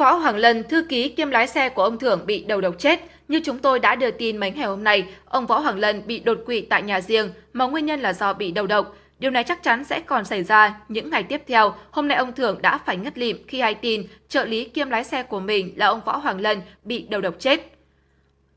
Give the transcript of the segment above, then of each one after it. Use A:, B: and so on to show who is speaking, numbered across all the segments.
A: Võ Hoàng Lân, thư ký kiêm lái xe của ông Thưởng bị đầu độc chết. Như chúng tôi đã đưa tin mấy ngày hôm nay, ông Võ Hoàng Lân bị đột quỵ tại nhà riêng mà nguyên nhân là do bị đầu độc. Điều này chắc chắn sẽ còn xảy ra những ngày tiếp theo. Hôm nay ông Thưởng đã phải ngất lịm khi hay tin trợ lý kiêm lái xe của mình là ông Võ Hoàng Lân bị đầu độc chết.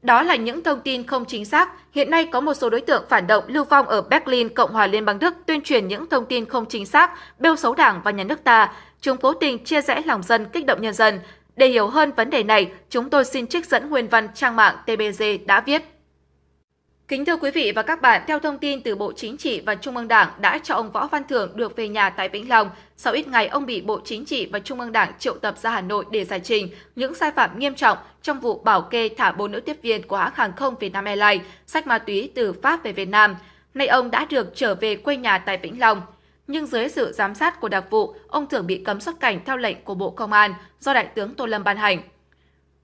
A: Đó là những thông tin không chính xác. Hiện nay có một số đối tượng phản động lưu vong ở Berlin, Cộng hòa Liên bang Đức tuyên truyền những thông tin không chính xác, bêu xấu đảng và nhà nước ta. Chúng cố tình chia rẽ lòng dân, kích động nhân dân. Để hiểu hơn vấn đề này, chúng tôi xin trích dẫn nguyên văn trang mạng TBG đã viết. Kính thưa quý vị và các bạn, theo thông tin từ Bộ Chính trị và Trung ương Đảng đã cho ông Võ Văn Thưởng được về nhà tại Vĩnh Long. Sau ít ngày, ông bị Bộ Chính trị và Trung ương Đảng triệu tập ra Hà Nội để giải trình những sai phạm nghiêm trọng trong vụ bảo kê thả bốn nữ tiếp viên của hãng hàng không Vietnam Airlines, sách ma túy từ Pháp về Việt Nam. Nay ông đã được trở về quê nhà tại Vĩnh Long nhưng dưới sự giám sát của đặc vụ, ông Thưởng bị cấm xuất cảnh theo lệnh của Bộ Công an do Đại tướng Tô Lâm ban hành.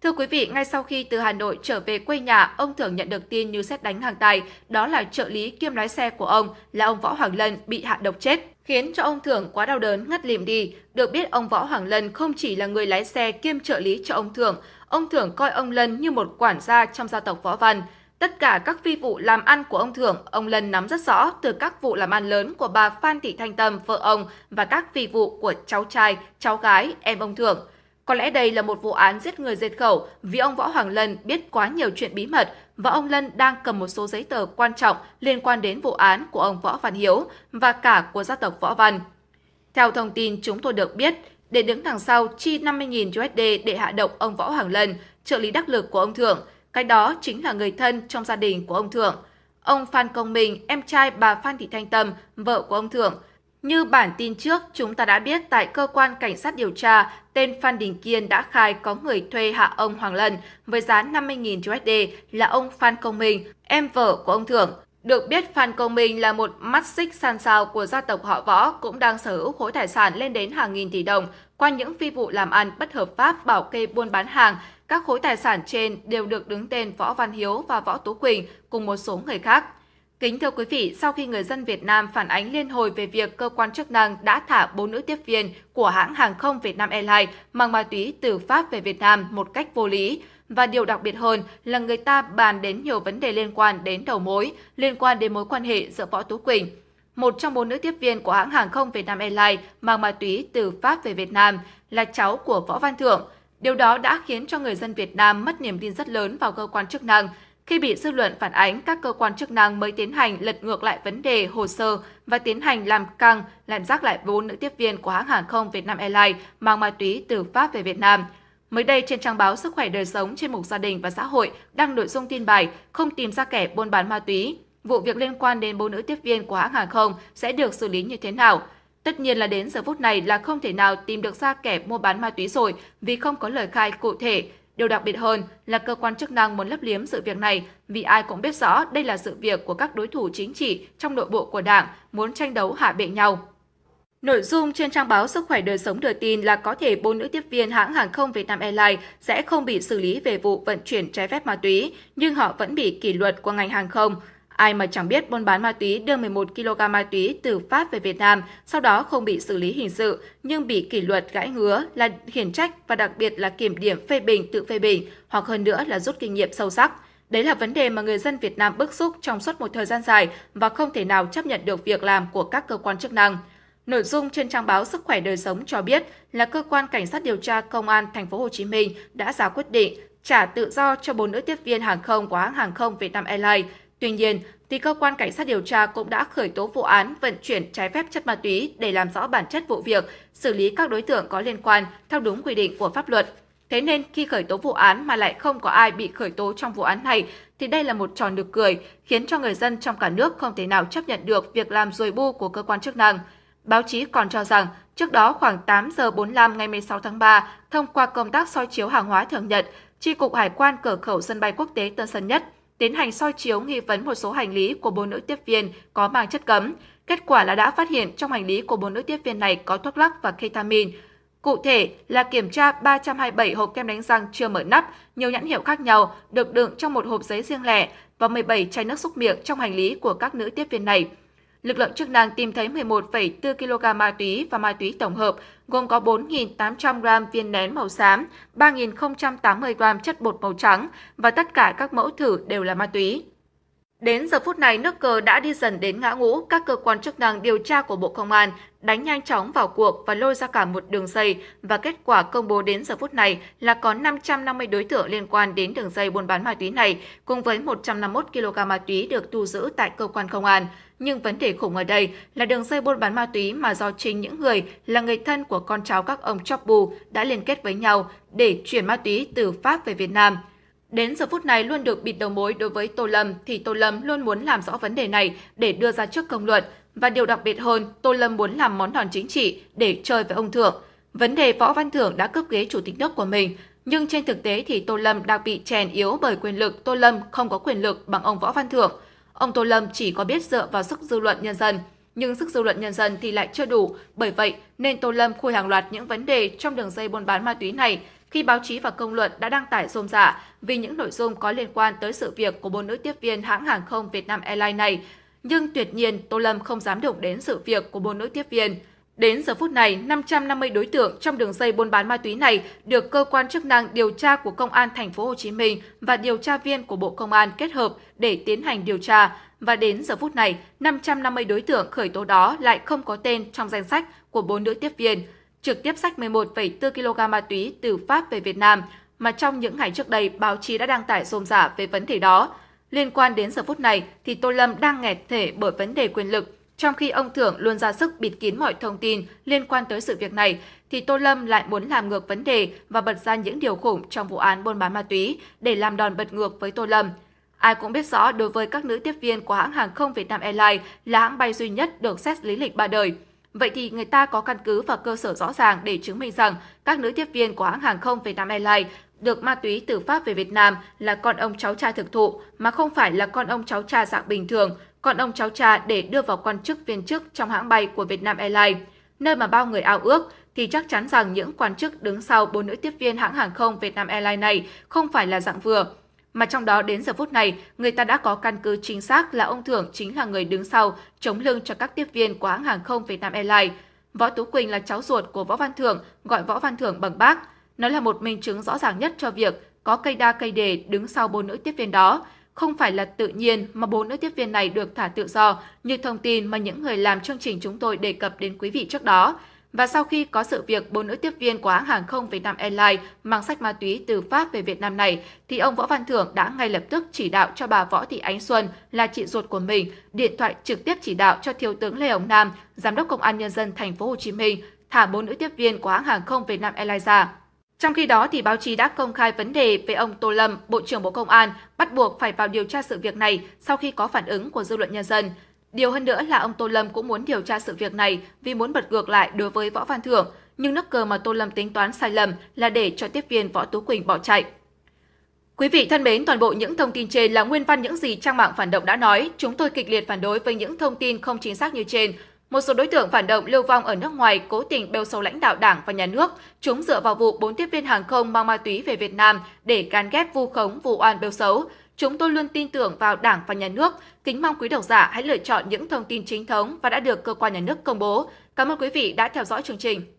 A: Thưa quý vị, ngay sau khi từ Hà Nội trở về quê nhà, ông Thưởng nhận được tin như xét đánh hàng tài, đó là trợ lý kiêm lái xe của ông là ông Võ Hoàng Lân bị hạ độc chết, khiến cho ông Thưởng quá đau đớn ngất lịm đi. Được biết ông Võ Hoàng Lân không chỉ là người lái xe kiêm trợ lý cho ông Thưởng, ông Thưởng coi ông Lân như một quản gia trong gia tộc Võ Văn – Tất cả các phi vụ làm ăn của ông Thưởng, ông Lân nắm rất rõ từ các vụ làm ăn lớn của bà Phan Thị Thanh Tâm, vợ ông và các phi vụ của cháu trai, cháu gái, em ông Thưởng. Có lẽ đây là một vụ án giết người diệt khẩu vì ông Võ Hoàng Lân biết quá nhiều chuyện bí mật và ông Lân đang cầm một số giấy tờ quan trọng liên quan đến vụ án của ông Võ Văn Hiếu và cả của gia tộc Võ Văn. Theo thông tin chúng tôi được biết, để đứng đằng sau chi 50.000 USD để hạ độc ông Võ Hoàng Lân, trợ lý đắc lực của ông Thưởng – cái đó chính là người thân trong gia đình của ông thượng, Ông Phan Công Minh, em trai bà Phan Thị Thanh Tâm, vợ của ông thượng. như bản tin trước, chúng ta đã biết tại cơ quan cảnh sát điều tra, tên Phan Đình Kiên đã khai có người thuê hạ ông Hoàng Lân với giá 50.000 USD là ông Phan Công Minh, em vợ của ông thượng. Được biết, Phan Công Minh là một mắt xích san sao của gia tộc họ Võ cũng đang sở hữu khối tài sản lên đến hàng nghìn tỷ đồng qua những phi vụ làm ăn bất hợp pháp bảo kê buôn bán hàng. Các khối tài sản trên đều được đứng tên Võ Văn Hiếu và Võ Tú Quỳnh cùng một số người khác. Kính thưa quý vị, sau khi người dân Việt Nam phản ánh liên hồi về việc cơ quan chức năng đã thả bốn nữ tiếp viên của hãng hàng không Việt Nam Airlines mang ma túy từ Pháp về Việt Nam một cách vô lý, và điều đặc biệt hơn là người ta bàn đến nhiều vấn đề liên quan đến đầu mối, liên quan đến mối quan hệ giữa Võ Tú Quỳnh, một trong bốn nữ tiếp viên của hãng hàng không Việt Nam Airlines mang ma túy từ Pháp về Việt Nam, là cháu của Võ Văn Thưởng. Điều đó đã khiến cho người dân Việt Nam mất niềm tin rất lớn vào cơ quan chức năng. Khi bị dư luận phản ánh, các cơ quan chức năng mới tiến hành lật ngược lại vấn đề hồ sơ và tiến hành làm căng, làm rác lại bốn nữ tiếp viên của hãng hàng không Việt Nam Airlines mang ma túy từ Pháp về Việt Nam – Mới đây trên trang báo Sức khỏe đời sống trên mục gia đình và xã hội đăng nội dung tin bài không tìm ra kẻ buôn bán ma túy. Vụ việc liên quan đến bốn nữ tiếp viên của hãng hàng không sẽ được xử lý như thế nào? Tất nhiên là đến giờ phút này là không thể nào tìm được ra kẻ mua bán ma túy rồi vì không có lời khai cụ thể. Điều đặc biệt hơn là cơ quan chức năng muốn lấp liếm sự việc này vì ai cũng biết rõ đây là sự việc của các đối thủ chính trị trong nội bộ của Đảng muốn tranh đấu hạ bệ nhau. Nội dung trên trang báo Sức khỏe đời sống đưa tin là có thể bốn nữ tiếp viên hãng hàng không Việt Nam Airlines sẽ không bị xử lý về vụ vận chuyển trái phép ma túy, nhưng họ vẫn bị kỷ luật của ngành hàng không. Ai mà chẳng biết buôn bán ma túy đưa 11 kg ma túy từ Pháp về Việt Nam, sau đó không bị xử lý hình sự, nhưng bị kỷ luật gãi ngứa là khiển trách và đặc biệt là kiểm điểm phê bình tự phê bình, hoặc hơn nữa là rút kinh nghiệm sâu sắc. Đấy là vấn đề mà người dân Việt Nam bức xúc trong suốt một thời gian dài và không thể nào chấp nhận được việc làm của các cơ quan chức năng. Nội dung trên trang báo Sức khỏe đời sống cho biết là cơ quan cảnh sát điều tra công an thành phố Hồ Chí Minh đã ra quyết định trả tự do cho bốn nữ tiếp viên hàng không của hãng hàng không Vietnam Airlines. Tuy nhiên, thì cơ quan cảnh sát điều tra cũng đã khởi tố vụ án vận chuyển trái phép chất ma túy để làm rõ bản chất vụ việc, xử lý các đối tượng có liên quan theo đúng quy định của pháp luật. Thế nên khi khởi tố vụ án mà lại không có ai bị khởi tố trong vụ án này thì đây là một tròn được cười, khiến cho người dân trong cả nước không thể nào chấp nhận được việc làm dồi bu của cơ quan chức năng. Báo chí còn cho rằng, trước đó khoảng 8 giờ 45 ngày 16 tháng 3, thông qua công tác soi chiếu hàng hóa thường nhật, Tri Cục Hải quan cửa khẩu sân bay quốc tế Tân Sơn Nhất tiến hành soi chiếu nghi vấn một số hành lý của bốn nữ tiếp viên có mang chất cấm. Kết quả là đã phát hiện trong hành lý của bốn nữ tiếp viên này có thuốc lắc và ketamin. Cụ thể là kiểm tra 327 hộp kem đánh răng chưa mở nắp, nhiều nhãn hiệu khác nhau được đựng trong một hộp giấy riêng lẻ và 17 chai nước xúc miệng trong hành lý của các nữ tiếp viên này. Lực lượng chức năng tìm thấy 11,4 kg ma túy và ma túy tổng hợp, gồm có 4.800 g viên nén màu xám, 3.080 g chất bột màu trắng và tất cả các mẫu thử đều là ma túy. Đến giờ phút này, nước cờ đã đi dần đến ngã ngũ, các cơ quan chức năng điều tra của Bộ Công an đánh nhanh chóng vào cuộc và lôi ra cả một đường dây và kết quả công bố đến giờ phút này là có 550 đối tượng liên quan đến đường dây buôn bán ma túy này cùng với 151 kg ma túy được thu giữ tại cơ quan công an. Nhưng vấn đề khủng ở đây là đường dây buôn bán ma túy mà do chính những người là người thân của con cháu các ông Chóc Bù đã liên kết với nhau để chuyển ma túy từ Pháp về Việt Nam – Đến giờ phút này luôn được bịt đầu mối đối với Tô Lâm thì Tô Lâm luôn muốn làm rõ vấn đề này để đưa ra trước công luận. Và điều đặc biệt hơn, Tô Lâm muốn làm món đòn chính trị để chơi với ông Thượng. Vấn đề Võ Văn Thưởng đã cướp ghế chủ tịch nước của mình, nhưng trên thực tế thì Tô Lâm đang bị chèn yếu bởi quyền lực Tô Lâm không có quyền lực bằng ông Võ Văn Thưởng. Ông Tô Lâm chỉ có biết dựa vào sức dư luận nhân dân, nhưng sức dư luận nhân dân thì lại chưa đủ. Bởi vậy nên Tô Lâm khui hàng loạt những vấn đề trong đường dây buôn bán ma túy này khi báo chí và công luận đã đăng tải rôm rả vì những nội dung có liên quan tới sự việc của bốn nữ tiếp viên hãng hàng không Việt Nam Airlines này. Nhưng tuyệt nhiên, Tô Lâm không dám động đến sự việc của bốn nữ tiếp viên. Đến giờ phút này, 550 đối tượng trong đường dây buôn bán ma túy này được cơ quan chức năng điều tra của Công an thành phố Hồ Chí Minh và điều tra viên của Bộ Công an kết hợp để tiến hành điều tra và đến giờ phút này, 550 đối tượng khởi tố đó lại không có tên trong danh sách của bốn nữ tiếp viên trực tiếp sách 11,4 kg ma túy từ Pháp về Việt Nam mà trong những ngày trước đây báo chí đã đăng tải rôm rả về vấn đề đó. Liên quan đến giờ phút này thì Tô Lâm đang nghẹt thể bởi vấn đề quyền lực. Trong khi ông Thưởng luôn ra sức bịt kín mọi thông tin liên quan tới sự việc này, thì Tô Lâm lại muốn làm ngược vấn đề và bật ra những điều khủng trong vụ án buôn bán ma túy để làm đòn bật ngược với Tô Lâm. Ai cũng biết rõ đối với các nữ tiếp viên của hãng hàng không Việt Nam Airlines là hãng bay duy nhất được xét lý lịch ba đời – Vậy thì người ta có căn cứ và cơ sở rõ ràng để chứng minh rằng các nữ tiếp viên của hãng hàng không Vietnam Airlines được ma túy từ Pháp về Việt Nam là con ông cháu cha thực thụ mà không phải là con ông cháu cha dạng bình thường, con ông cháu cha để đưa vào quan chức viên chức trong hãng bay của Vietnam Airlines, nơi mà bao người ao ước thì chắc chắn rằng những quan chức đứng sau bốn nữ tiếp viên hãng hàng không Vietnam Airlines này không phải là dạng vừa. Mà trong đó đến giờ phút này, người ta đã có căn cứ chính xác là ông Thưởng chính là người đứng sau, chống lưng cho các tiếp viên của hãng hàng không Việt Nam Airlines. Võ Tú Quỳnh là cháu ruột của Võ Văn Thưởng, gọi Võ Văn Thưởng bằng bác. Nó là một minh chứng rõ ràng nhất cho việc có cây đa cây đề đứng sau bốn nữ tiếp viên đó. Không phải là tự nhiên mà bốn nữ tiếp viên này được thả tự do như thông tin mà những người làm chương trình chúng tôi đề cập đến quý vị trước đó. Và sau khi có sự việc bốn nữ tiếp viên của hãng hàng không Việt Nam Airlines mang sách ma túy từ Pháp về Việt Nam này, thì ông Võ Văn Thưởng đã ngay lập tức chỉ đạo cho bà Võ Thị Ánh Xuân là chị ruột của mình điện thoại trực tiếp chỉ đạo cho thiếu tướng Lê Hồng Nam, giám đốc công an nhân dân thành phố Hồ Chí Minh thả bốn nữ tiếp viên của hãng hàng không Việt Nam Airlines ra. Trong khi đó, thì báo chí đã công khai vấn đề về ông Tô Lâm, Bộ trưởng Bộ Công an, bắt buộc phải vào điều tra sự việc này sau khi có phản ứng của dư luận nhân dân. Điều hơn nữa là ông Tô Lâm cũng muốn điều tra sự việc này vì muốn bật ngược lại đối với Võ Văn Thưởng, nhưng nước cờ mà Tô Lâm tính toán sai lầm là để cho tiếp viên Võ Tú Quỳnh bỏ chạy. Quý vị thân mến, toàn bộ những thông tin trên là nguyên văn những gì trang mạng phản động đã nói. Chúng tôi kịch liệt phản đối với những thông tin không chính xác như trên. Một số đối tượng phản động lưu vong ở nước ngoài cố tình bêu xấu lãnh đạo đảng và nhà nước. Chúng dựa vào vụ bốn tiếp viên hàng không mang ma túy về Việt Nam để can ghép vu khống, vu oan bêu xấu. Chúng tôi luôn tin tưởng vào Đảng và Nhà nước, kính mong quý độc giả hãy lựa chọn những thông tin chính thống và đã được cơ quan nhà nước công bố. Cảm ơn quý vị đã theo dõi chương trình.